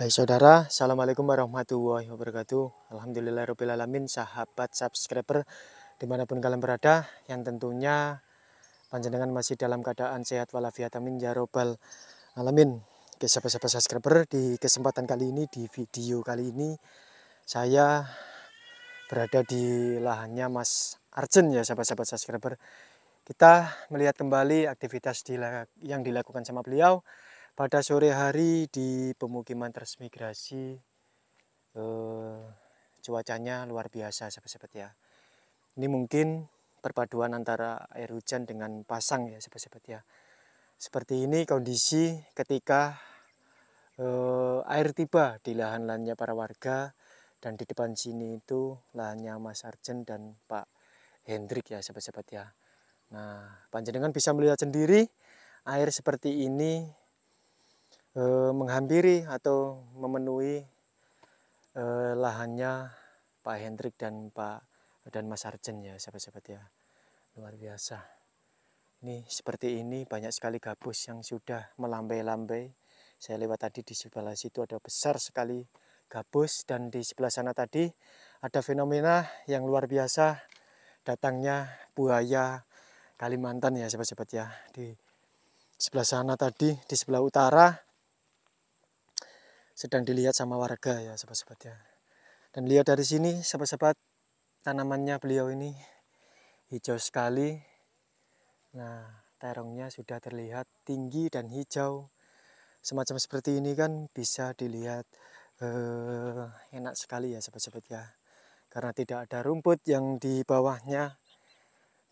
Baik saudara, Assalamualaikum warahmatullahi wabarakatuh. Alhamdulillahirrahmanirrahim, sahabat subscriber dimanapun kalian berada, yang tentunya panjenengan masih dalam keadaan sehat walafiat amin ya robbal alamin. Oke, sahabat-sahabat subscriber, di kesempatan kali ini, di video kali ini, saya berada di lahannya Mas Arjen ya sahabat-sahabat subscriber. Kita melihat kembali aktivitas yang dilakukan sama beliau, pada sore hari di pemukiman transmigrasi eh, cuacanya luar biasa sahabat-sahabat ya ini mungkin perpaduan antara air hujan dengan pasang ya sahabat-sahabat ya seperti ini kondisi ketika eh, air tiba di lahan-lahannya para warga dan di depan sini itu lahannya Mas Arjen dan Pak Hendrik ya sahabat-sahabat ya nah panjenengan bisa melihat sendiri air seperti ini e, menghampiri atau memenuhi e, lahannya Pak Hendrik dan Pak dan Mas Arjen ya sahabat-sahabat ya luar biasa ini seperti ini banyak sekali gabus yang sudah melambai-lambai saya lewat tadi di sebelah situ ada besar sekali gabus dan di sebelah sana tadi ada fenomena yang luar biasa datangnya buaya Kalimantan ya sahabat-sahabat ya di sebelah sana tadi di sebelah utara sedang dilihat sama warga ya sobat-sobat ya dan lihat dari sini sobat-sobat tanamannya beliau ini hijau sekali nah terongnya sudah terlihat tinggi dan hijau semacam seperti ini kan bisa dilihat eh, enak sekali ya sobat-sobat ya karena tidak ada rumput yang di bawahnya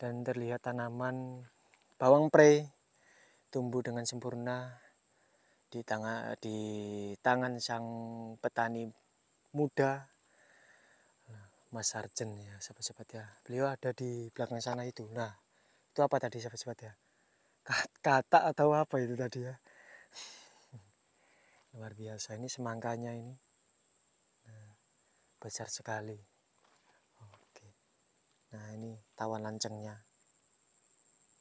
dan terlihat tanaman bawang pre tumbuh dengan sempurna di tangan di tangan sang petani muda Mas Arjen ya sahabat-sahabat ya beliau ada di belakang sana itu nah itu apa tadi sahabat-sahabat ya kata atau apa itu tadi ya luar biasa ini semangkanya ini nah, besar sekali oke nah ini tawon lancengnya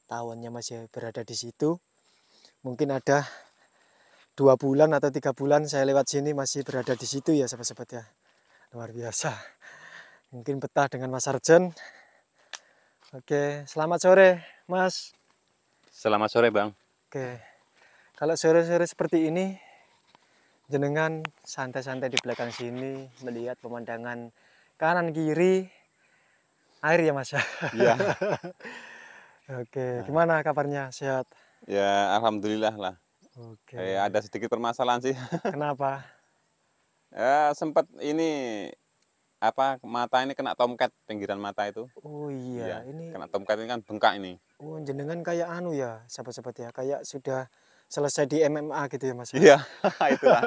tawonnya masih berada di situ mungkin ada dua bulan atau tiga bulan saya lewat sini masih berada di situ ya sahabat-sahabat ya luar biasa mungkin betah dengan Mas Arjen oke selamat sore Mas selamat sore Bang oke kalau sore-sore seperti ini jenengan santai-santai di belakang sini melihat pemandangan kanan kiri air ya Mas ya oke gimana kabarnya sehat ya Alhamdulillah lah Oke. Eh, ada sedikit permasalahan sih. Kenapa? eh, sempat ini apa mata ini kena tomcat pinggiran mata itu. Oh iya, ya, ini kena tomcat ini kan bengkak ini. Oh, jenengan kayak anu ya, sahabat-sahabat ya, kayak sudah selesai di MMA gitu ya, Mas. Iya, itulah.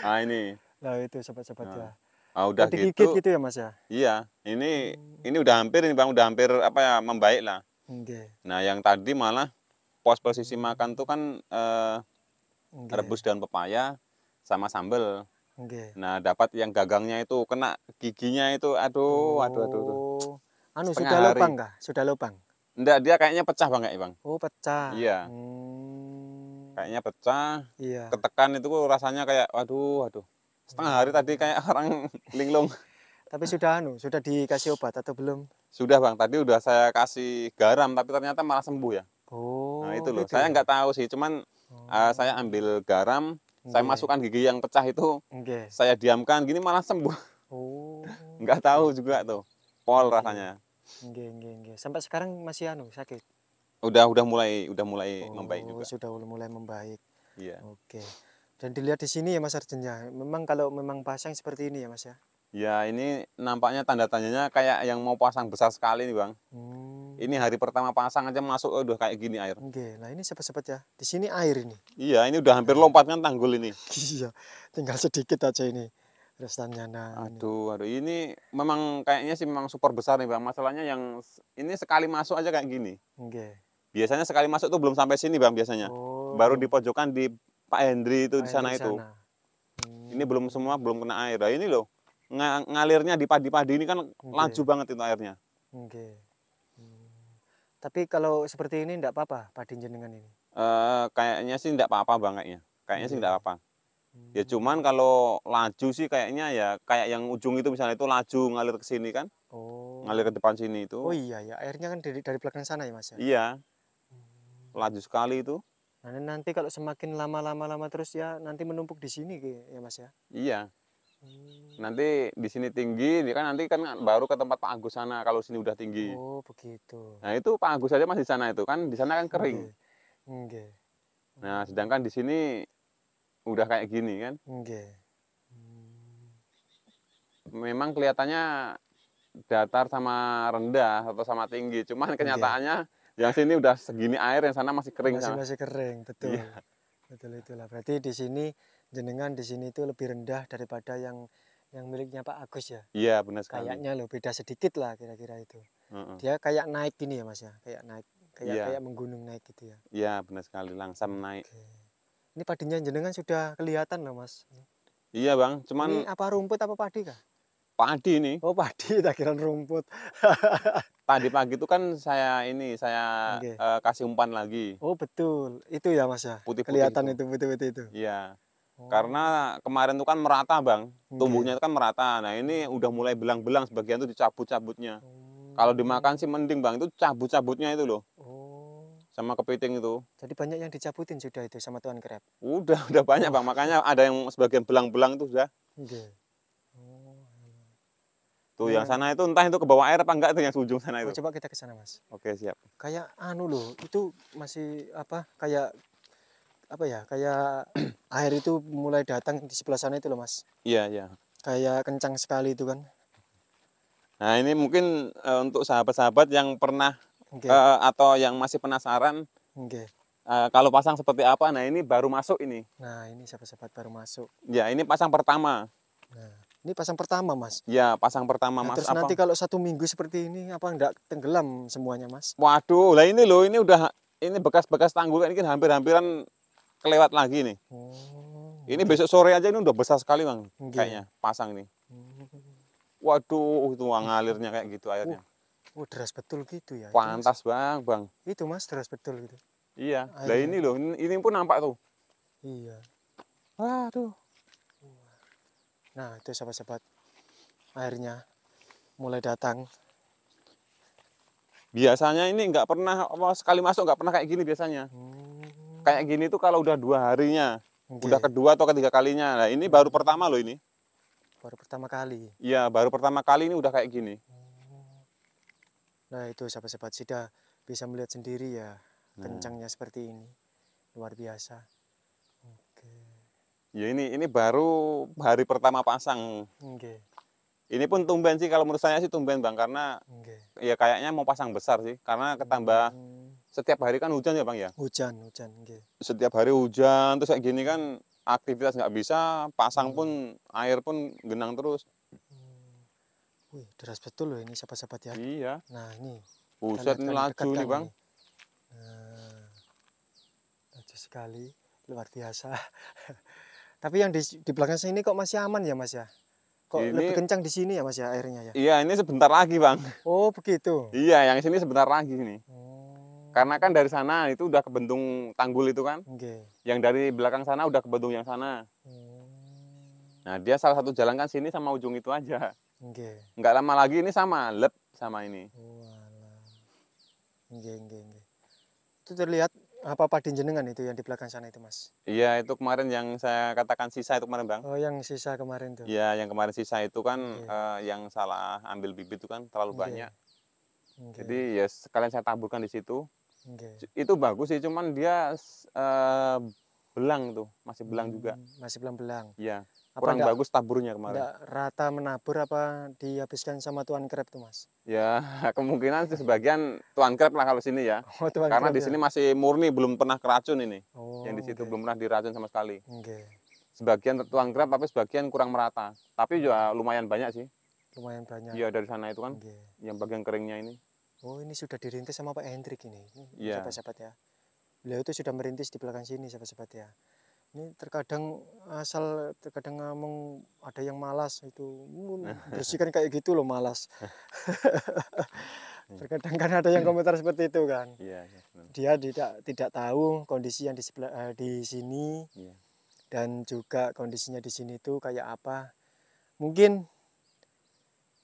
nah, ini. Nah, itu sahabat-sahabat nah. ya. Ah, ah udah gitu. gitu. gitu ya, Mas ya. Iya, ini hmm. ini udah hampir ini Bang, udah hampir apa ya membaik lah. Okay. Nah, yang tadi malah pos posisi makan tuh kan eh, okay. rebus daun pepaya sama sambel. Okay. Nah, dapat yang gagangnya itu kena giginya itu aduh, oh. aduh aduh aduh. Oh. Anu sudah lubang enggak? Sudah lubang. Enggak, dia kayaknya pecah Bang, ya Bang. Oh, pecah. Iya. Hmm. Kayaknya pecah. Iya. Ketekan itu rasanya kayak waduh, aduh. Setengah hari tadi kayak orang linglung. Tapi sudah anu, sudah dikasih obat atau belum? Sudah, Bang. Tadi udah saya kasih garam, tapi ternyata malah sembuh ya. Oh. Nah, itu loh. Gitu. Saya ya? nggak tahu sih, cuman oh. uh, saya ambil garam okay. saya masukkan gigi yang pecah itu okay. saya diamkan gini malah sembuh oh. nggak tahu juga tuh pol rasanya okay, okay, okay. sampai sekarang masih anu sakit udah udah mulai udah mulai oh, membaik juga sudah mulai membaik iya yeah. oke okay. dan dilihat di sini ya mas Arjennya memang kalau memang pasang seperti ini ya mas ya Ya ini nampaknya tanda tanyanya kayak yang mau pasang besar sekali nih bang. Hmm. Ini hari pertama pasang aja masuk udah kayak gini air. Oke, nah ini sepet-sepet ya. Di sini air ini. Iya, ini udah hampir lompat kan tanggul ini. iya, tinggal sedikit aja ini. Restannya nah. Aduh, aduh ini memang kayaknya sih memang super besar nih, Bang. Masalahnya yang ini sekali masuk aja kayak gini. Oke. Biasanya sekali masuk tuh belum sampai sini, Bang, biasanya. Oh. Baru di pojokan di Pak Hendri itu Pak di sana itu. Hmm. Ini belum semua belum kena air. Nah, ini loh ng ngalirnya di padi-padi ini kan okay. laju banget itu airnya. Oke. Okay. Hmm. Tapi kalau seperti ini tidak apa-apa Pak jenengan ini? Uh, kayaknya sih tidak apa-apa bangkainya. Kayaknya ya hmm. sih tidak apa-apa. Hmm. Ya cuman kalau laju sih kayaknya ya kayak yang ujung itu misalnya itu laju ngalir ke sini kan. Oh. Ngalir ke depan sini itu. Oh iya ya, airnya kan dari dari belakang sana ya Mas ya. Iya. Hmm. Laju sekali itu. Nah, nanti kalau semakin lama-lama lama terus ya nanti menumpuk di sini ya Mas ya. Iya. Oh. Nanti di sini tinggi, ini kan nanti kan baru ke tempat Pak Agus sana kalau sini udah tinggi. Oh, begitu. Nah, itu Pak Agus aja masih sana itu kan di sana kan kering. Nggih. Nah, oh. sedangkan di sini udah kayak gini kan. Nggih. Hmm. Memang kelihatannya datar sama rendah atau sama tinggi, cuman kenyataannya yang sini udah segini air, yang sana masih kering. Masih, masih kering, betul. Iya. Betul itulah. Berarti di sini jenengan di sini itu lebih rendah daripada yang yang miliknya Pak Agus ya. Iya benar sekali. Kayaknya loh beda sedikit lah kira-kira itu. Uh -uh. Dia kayak naik gini ya mas ya, kayak naik, kayak yeah. kayak menggunung naik gitu ya. Iya benar sekali, langsam naik. Okay. Ini padinya jenengan sudah kelihatan loh mas. Iya bang, cuman. Ini apa rumput apa padi kah? Padi ini. Oh padi, tak kira rumput. Tadi pagi itu kan saya ini saya okay. uh, eh, kasih umpan lagi. Oh betul, itu ya mas ya. Putih, -putih kelihatan itu putih-putih itu. Iya. Oh. Karena kemarin itu kan merata, Bang. Iya. Tumbuhnya itu kan merata. Nah, ini udah mulai belang-belang sebagian itu dicabut-cabutnya. Oh. Kalau dimakan sih mending, Bang. Itu cabut-cabutnya itu loh. Oh. Sama kepiting itu. Jadi banyak yang dicabutin sudah itu sama Tuan kerap Udah, udah banyak, Bang. Makanya ada yang sebagian belang-belang itu sudah. Tuh yang nah. sana itu entah itu ke bawah air apa enggak itu yang ujung sana itu. coba kita ke sana, Mas. Oke, siap. Kayak anu loh, itu masih apa? Kayak apa ya kayak air itu mulai datang di sebelah sana itu loh mas iya iya kayak kencang sekali itu kan nah ini mungkin uh, untuk sahabat-sahabat yang pernah okay. uh, eh, atau yang masih penasaran okay. uh, eh, kalau pasang seperti apa nah ini baru masuk ini nah ini sahabat-sahabat baru masuk ya ini pasang pertama nah ini pasang pertama, Mas. Ya, pasang pertama, nah, Mas. Terus apa? nanti kalau satu minggu seperti ini, apa enggak tenggelam semuanya, Mas? Waduh, lah ini loh, ini udah ini bekas-bekas tanggul ini kan hampir-hampiran kelewat lagi nih. Oh. Ini besok sore aja ini udah besar sekali bang, okay. kayaknya pasang ini. Hmm. Waduh, itu uang alirnya kayak gitu airnya. Oh, oh deras betul gitu ya. Pantas bang, bang. Itu mas deras betul gitu. Iya. Airnya. Nah ini loh, ini pun nampak tuh. Iya. Waduh. Nah itu sahabat-sahabat airnya mulai datang. Biasanya ini nggak pernah sekali masuk nggak pernah kayak gini biasanya. Hmm kayak gini tuh kalau udah dua harinya, okay. udah kedua atau ketiga kalinya. Nah ini baru pertama loh ini. Baru pertama kali. Iya baru pertama kali ini udah kayak gini. Oh. Nah itu sahabat-sahabat sudah bisa melihat sendiri ya nah. kencangnya seperti ini luar biasa. Oke. Ya ini ini baru hari pertama pasang. Oke. Ini pun tumben sih kalau menurut saya sih tumben bang karena okay. ya kayaknya mau pasang besar sih karena ketambah hmm setiap hari kan hujan ya bang ya? Hujan, hujan. Gitu. Setiap hari hujan, terus kayak gini kan aktivitas nggak bisa, pasang hmm. pun air pun genang terus. Hmm. Wih, deras betul loh ini siapa sahabat ya. Iya. Nah ini. Buset ini laju nih bang. Ini. Nah, sekali, luar biasa. Tapi yang di, di belakang sini kok masih aman ya mas ya? Kok ini, lebih kencang di sini ya mas ya airnya ya? Iya ini sebentar lagi bang. Oh begitu. iya yang sini sebentar lagi nih. Oh. Hmm. Karena kan dari sana itu udah ke bendung tanggul itu kan. Okay. Yang dari belakang sana udah ke bendung yang sana. Hmm. Nah, dia salah satu jalan kan sini sama ujung itu aja. Okay. lama lagi ini sama, lep sama ini. Walah. Nggih, Itu terlihat apa padi jenengan itu yang di belakang sana itu mas? Iya itu kemarin yang saya katakan sisa itu kemarin bang. Oh yang sisa kemarin tuh? Iya yang kemarin sisa itu kan okay. uh, eh, yang salah ambil bibit itu kan terlalu okay. banyak. Okay. Jadi ya sekalian saya taburkan di situ. Okay. Itu bagus sih, cuman dia uh, belang tuh, masih belang juga. Hmm, masih belang-belang. Iya. -belang. Kurang enggak, bagus taburnya kemarin. rata menabur apa dihabiskan sama tuan krep tuh, Mas? Ya, kemungkinan sebagian tuan krep lah kalau sini ya. Oh, tuan Karena di ya? sini ya? masih murni belum pernah keracun ini. Oh, Yang di situ oh, okay. belum pernah diracun sama sekali. Okay. Sebagian tuan krep tapi sebagian kurang merata. Tapi juga hmm. lumayan banyak sih. Lumayan banyak. Iya, dari sana itu kan. Okay. Yang bagian keringnya ini. Oh ini sudah dirintis sama Pak Hendrik ini, ini yeah. sahabat-sahabat ya. Beliau itu sudah merintis di belakang sini sahabat-sahabat ya. Ini terkadang asal terkadang ngomong ada yang malas itu bersihkan kayak gitu loh malas. terkadang kan ada yang komentar seperti itu kan. Yeah, iya, iya, yeah, Dia tidak tidak tahu kondisi yang di sebelah eh, di sini yeah. dan juga kondisinya di sini itu kayak apa. Mungkin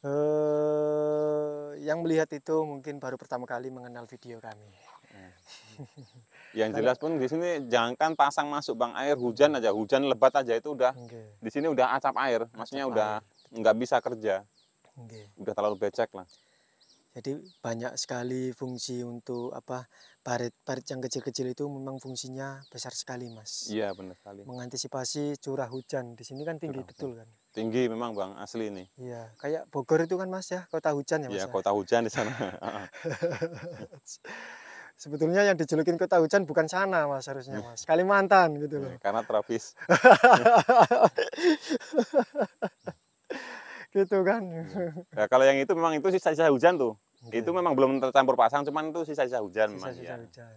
Uh, yang melihat itu mungkin baru pertama kali mengenal video kami. Eh. yang jelas pun di sini jangankan pasang masuk bang air hujan aja hujan lebat aja itu udah okay. di sini udah acap air, maksudnya acap udah nggak bisa kerja, okay. udah terlalu becek lah. Jadi banyak sekali fungsi untuk apa parit-parit yang kecil-kecil itu memang fungsinya besar sekali mas. Iya benar sekali. Mengantisipasi curah hujan di sini kan tinggi curah betul hujan. kan. Tinggi memang Bang, asli ini. Iya, kayak Bogor itu kan Mas ya, kota hujan ya iya, Mas. Iya, kota hujan di sana. Sebetulnya yang dijulukin kota hujan bukan sana Mas harusnya Mas, Kalimantan gitu iya, loh. Karena tropis. gitu kan. Iya. Ya, kalau yang itu memang itu sisa-sisa hujan tuh. Gitu. Itu memang belum tercampur pasang, cuman itu sisa-sisa hujan sisa -sisa Sisa-sisa ya. hujan.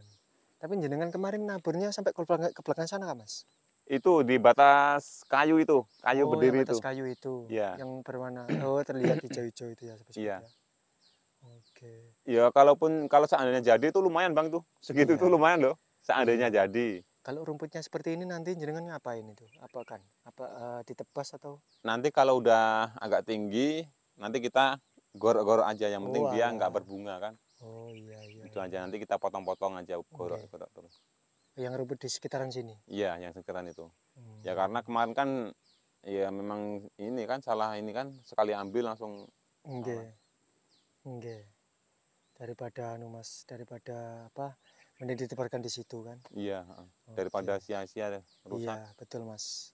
Tapi jenengan kemarin naburnya sampai ke belakang, ke belakang sana kan Mas? itu di batas kayu itu, kayu oh, berdiri batas itu. kayu itu. Ya. Yang berwarna oh terlihat hijau-hijau itu ya Iya. Ya. Oke. Ya kalaupun kalau seandainya jadi itu lumayan Bang tuh. Segitu iya. lumayan loh. Seandainya iya. jadi. Kalau rumputnya seperti ini nanti jenengan ngapain itu? Apakan? Apa uh, ditebas atau? Nanti kalau udah agak tinggi, nanti kita gorok-gorok aja yang penting oh, dia nggak berbunga kan. Oh iya iya. Itu aja iya. nanti kita potong-potong aja gorok-gorok okay. terus yang rumput di sekitaran sini iya yang sekitaran itu hmm. ya karena kemarin kan ya memang ini kan salah ini kan sekali ambil langsung enggak enggak daripada anu mas daripada apa mending ditebarkan di situ kan iya daripada sia-sia rusak iya betul mas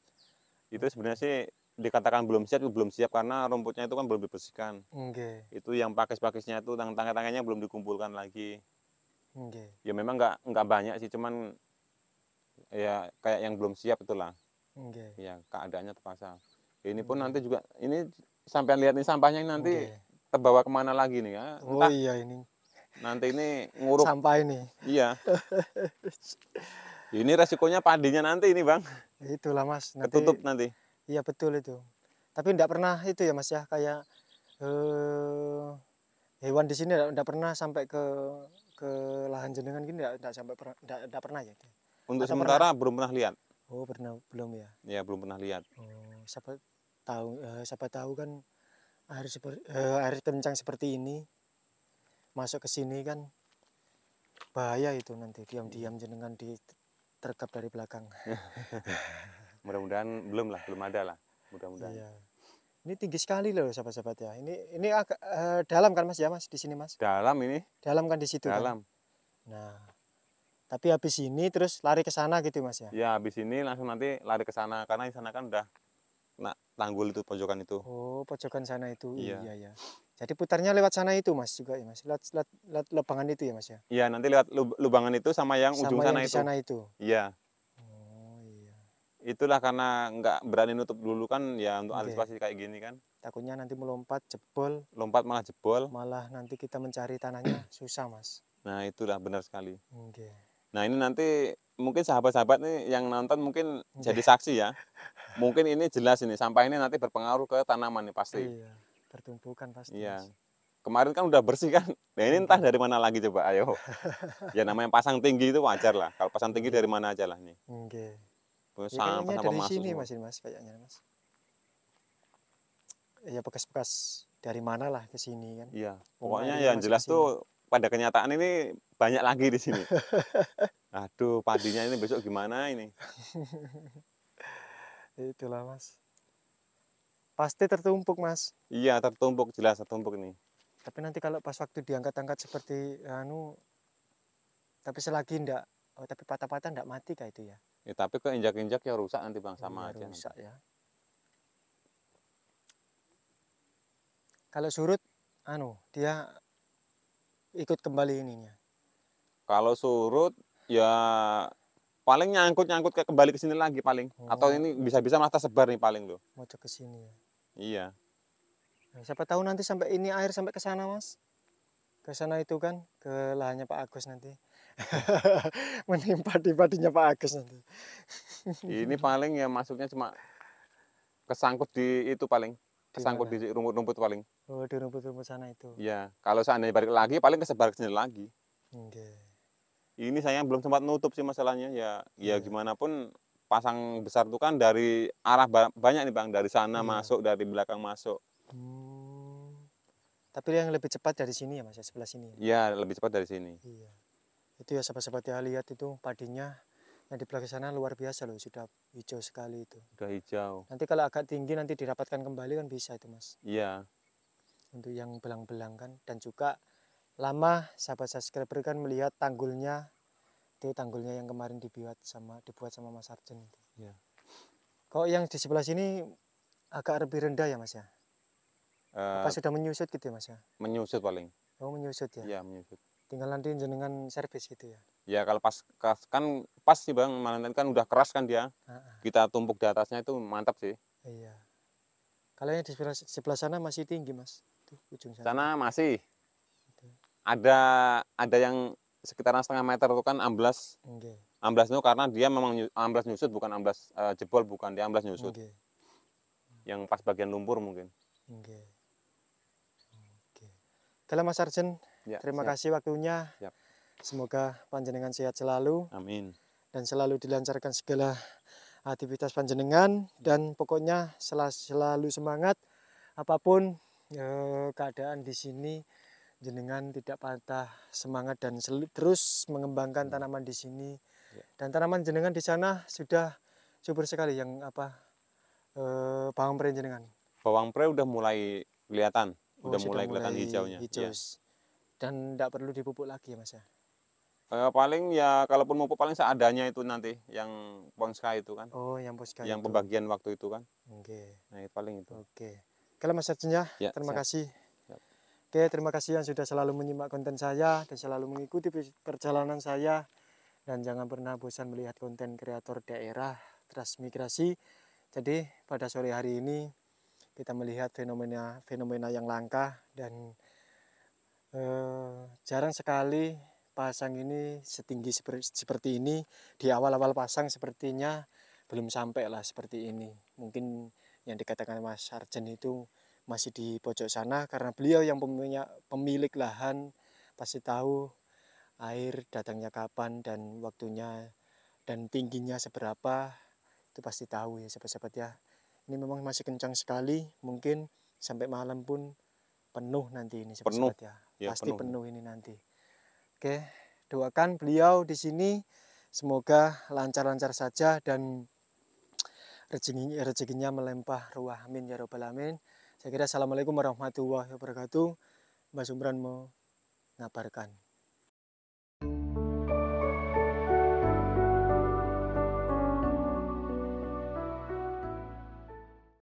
itu sebenarnya sih dikatakan belum siap belum siap karena rumputnya itu kan belum dibersihkan enggak itu yang pakis-pakisnya itu tang tangkai-tangkainya belum dikumpulkan lagi enggak ya memang nggak nggak banyak sih cuman ya kayak yang belum siap itulah okay. ya keadaannya terpaksa ini pun okay. nanti juga ini sampai lihat nih sampahnya ini nanti okay. terbawa kemana lagi nih ya oh Entah, oh iya ini nanti ini nguruk sampah ini iya ini resikonya padinya nanti ini bang itulah mas nanti, ketutup nanti iya betul itu tapi tidak pernah itu ya mas ya kayak eh, hewan di sini tidak pernah sampai ke ke lahan jenengan gini tidak sampai tidak pernah ya untuk Atau sementara pernah? belum pernah lihat. Oh, pernah belum ya? Ya, belum pernah lihat. Oh, siapa tahu eh, siapa tahu kan air seperti eh, air kencang seperti ini masuk ke sini kan bahaya itu nanti diam-diam jenengan terkap dari belakang. Mudah-mudahan belum lah, belum ada lah. Mudah-mudahan. Iya. Ini tinggi sekali loh sahabat-sahabat ya. Ini ini agak eh, dalam kan Mas ya Mas di sini Mas? Dalam ini. Dalam kan di situ. Kan? Dalam. Kan? Nah, tapi habis ini terus lari ke sana gitu Mas ya? Ya habis ini langsung nanti lari ke sana karena di sana kan udah nak tanggul itu pojokan itu. Oh pojokan sana itu iya iya. iya. Jadi putarnya lewat sana itu Mas juga ya Mas. Lewat, lewat, lewat lubangan itu ya Mas ya? Iya nanti lewat lubangan itu sama yang sama ujung sana di itu. sana itu. Iya. Oh iya. Itulah karena nggak berani nutup dulu kan ya untuk okay. antisipasi kayak gini kan takutnya nanti melompat jebol lompat malah jebol malah nanti kita mencari tanahnya susah mas nah itulah benar sekali okay. Nah ini nanti mungkin sahabat-sahabat nih yang nonton mungkin jadi saksi ya. Mungkin ini jelas ini sampah ini nanti berpengaruh ke tanaman nih pasti. Iya, tertumpukan pasti. Iya. Kemarin kan udah bersih kan. Nah ini entah iya. dari mana lagi coba ayo. ya namanya pasang tinggi itu wajar lah. Kalau pasang tinggi iya. dari mana aja lah nih. Oke. Okay. Ya, sampah sampah dari masuk. sini masih mas kayaknya mas. Ya bekas-bekas dari mana lah ke sini kan. Iya. Pokoknya yang jelas tuh pada kenyataan ini banyak lagi di sini. Aduh, padinya ini besok gimana ini? Itulah mas. Pasti tertumpuk mas. Iya tertumpuk jelas tertumpuk ini. Tapi nanti kalau pas waktu diangkat-angkat seperti anu, tapi selagi ndak, oh, tapi patah-patah ndak mati kayak itu ya? Ya tapi ke injak-injak ya rusak nanti bang sama ya, aja. Rusak nanti. ya. Kalau surut, anu dia ikut kembali ininya kalau surut ya paling nyangkut nyangkut ke kembali ke sini lagi paling oh. atau ini bisa-bisa mata sebar nih paling tuh mau ke sini ya iya nah, siapa tahu nanti sampai ini air sampai ke sana mas ke sana itu kan ke lahannya Pak Agus nanti menimpa di padinya Pak Agus nanti ini paling ya masuknya cuma kesangkut di itu paling kesangkut di rumput-rumput paling. Oh, di rumput-rumput sana itu. Iya, kalau seandainya balik lagi paling kesebar ke lagi. Okay. Ini saya belum sempat nutup sih masalahnya ya. Ya iya. gimana pun pasang besar itu kan dari arah banyak nih Bang, dari sana yeah. masuk, dari belakang masuk. Hmm. Tapi yang lebih cepat dari sini ya Mas, ya sebelah sini. Ya? Iya, ya, lebih cepat dari sini. Iya. Itu ya sahabat-sahabat ya lihat itu padinya yang di belakang sana luar biasa loh, sudah hijau sekali itu. Sudah hijau. Nanti kalau agak tinggi nanti dirapatkan kembali kan bisa itu mas. Iya. Untuk yang belang-belang kan. Dan juga lama sahabat subscriber kan melihat tanggulnya. Itu tanggulnya yang kemarin dibuat sama dibuat sama mas Arjen. Iya. Kok yang di sebelah sini agak lebih rendah ya mas ya? Uh, Apa eh, sudah menyusut gitu ya mas ya? Menyusut paling. Oh menyusut ya? Iya menyusut tinggal nanti jenengan servis gitu ya ya kalau pas kan pas sih bang nanti kan udah keras kan dia uh -uh. kita tumpuk di atasnya itu mantap sih iya kalau yang di sebelah, sana masih tinggi mas Tuh, ujung sana, sana masih itu. ada ada yang sekitaran setengah meter itu kan amblas okay. amblas itu karena dia memang amblas nyusut bukan amblas uh, jebol bukan dia amblas nyusut okay. yang pas bagian lumpur mungkin okay. Okay. kalau mas Arjen Ya, Terima siap. kasih waktunya. Siap. Semoga panjenengan sehat selalu. Amin. Dan selalu dilancarkan segala aktivitas panjenengan dan pokoknya selalu semangat apapun ya, keadaan di sini jenengan tidak patah semangat dan terus mengembangkan tanaman di sini ya. dan tanaman jenengan di sana sudah subur sekali yang apa eh, bawang pre jenengan bawang pre udah mulai kelihatan oh, udah mulai kelihatan hijaunya ya. hijau. ya dan tidak perlu dipupuk lagi ya mas ya eh, paling ya kalaupun pupuk paling seadanya itu nanti yang ponska itu kan oh yang ponska yang itu. pembagian waktu itu kan oke okay. nah itu paling itu oke okay. kalau mas Arjun ya, terima siap. kasih siap. oke terima kasih yang sudah selalu menyimak konten saya dan selalu mengikuti perjalanan saya dan jangan pernah bosan melihat konten kreator daerah transmigrasi jadi pada sore hari ini kita melihat fenomena fenomena yang langka dan Eh, jarang sekali pasang ini setinggi seperti, ini di awal-awal pasang sepertinya belum sampai lah seperti ini mungkin yang dikatakan Mas Sarjen itu masih di pojok sana karena beliau yang pemilik, pemilik lahan pasti tahu air datangnya kapan dan waktunya dan tingginya seberapa itu pasti tahu ya sahabat-sahabat ya ini memang masih kencang sekali mungkin sampai malam pun penuh nanti ini sahabat, -sahabat ya ya, pasti penuh. Ya. penuh ini nanti. Oke, doakan beliau di sini semoga lancar-lancar saja dan rezekinya, rezekinya melempah ruah. Amin ya robbal alamin. Saya kira assalamualaikum warahmatullahi wabarakatuh. Mbak Sumberan mau ngabarkan.